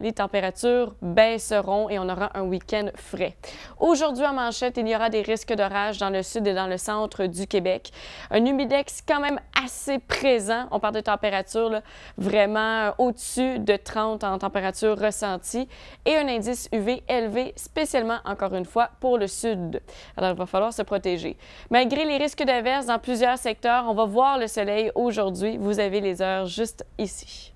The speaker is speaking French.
les températures baisseront et on aura un week-end frais. Aujourd'hui, en manchette, il y aura des risques d'orage dans le sud et dans le centre du Québec. Un humidex quand même assez présent. On parle de température vraiment euh, au-dessus de 30 en température ressentie et un indice UV élevé, spécialement, encore une fois, pour le sud. Alors, il va falloir se protéger. Malgré les risques d'averses dans plusieurs secteurs, on va voir le soleil aujourd'hui. Vous avez les heures juste ici.